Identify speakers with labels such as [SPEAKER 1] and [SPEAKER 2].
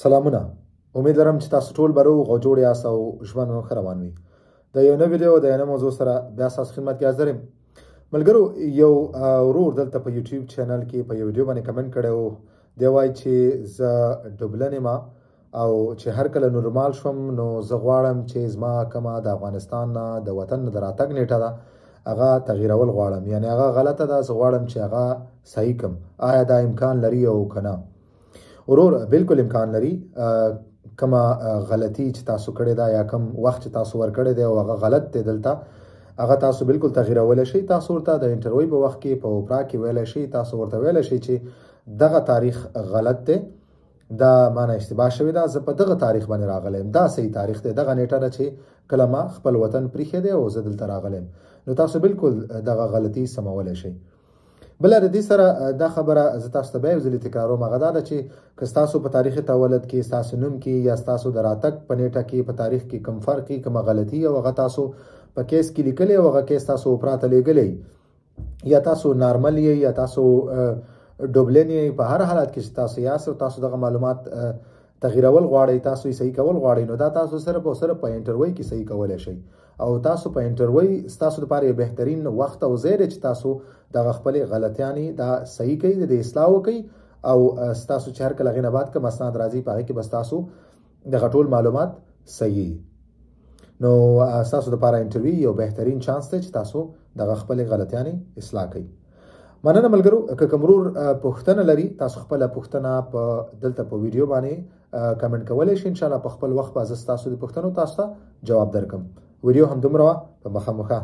[SPEAKER 1] سلامونه امید لرم چې تاسو ټول به روغ او جوړ یاست او ژوند مو ښه روان وي د یو نوي ویډیو د یو نوي موضوع سره بیا ستاسو خدمت کې حاضر یم ملګرو یو ورور دلته په یوټیوب چینل کې په یو ویډیو باندې کمنټ کړی دی وایي چې زه ډبلن یم او چې هر کله نورمال شوم نو زه غواړم چې زما کما د افغانستان نه د وطن نه راتګ نیټه ده هغه تغیرول غواړم یعنی هغه غلطه ده زه غواړم چې هغه صحیح کم آیا دا امکان لري او که نه ورور بالکل امکان لري کما غلطي چې تاسو کړی دا یا کم وخت چې تاسو ور کړی دی او هغه غلط دی دلته هغه تاسو بالکل تغیرول شي تاسو ورته د انټرویو په وخت کې په اوپرا کې ویل شي تاسو ورته ویل شي چې دغه تاریخ غلط دی دا معنی اشتباه شوی دا زه په دغه تاریخ باندې راغلم دا صحیح تاریخ دی دغه نیټه ده چې کلمه خپل وطن پریخې دی او زه دلته راغلم نو تاسو بالکل دغه غلطي سمول شئ بل ردی سره دا خبره ز تاسو ته به ځلې تکرارم غدا ده چې که تاسو په تاریخ تولد کې تاسو نوم کې یا تاسو دراتک پنیټه کې په تاریخ کې کم فرق کې کوم غلطي او غ تاسو په کیس کې لیکلې او غ کیس تاسو پراته لګلې یا تاسو نارمل یا تاسو ډوبلنې په هر حالت کې تاسو یا تاسو دغه معلومات تغیرول غواړئ تاسو یې صحیح کول غواړئ نو دا تاسو سره په سره په انټرویو کې صحیح کولای شئ او تاسو په انټرویو تاسو لپاره یو بهترین وخت او زیر چې تاسو د خپل غلطیانی دا صحیح کړئ د اصلاح وکړئ او تاسو چې هر کله غینه بعد کوم اسناد راځي په هغه کې بس تاسو د غټول معلومات صحیح نو تاسو لپاره انټرویو یو بهترین چانس دی چې تاسو د خپل غلطیانی اصلاح کړئ مننه ملګرو که کومرور پوښتنه لري تاسو خپل پوښتنه په دلته په ویډیو باندې کمنټ کولای شئ ان شاء الله په خپل وخت به تاسو د پوښتنو تاسو ته جواب درکم ویډیو همدومره په مخه مخه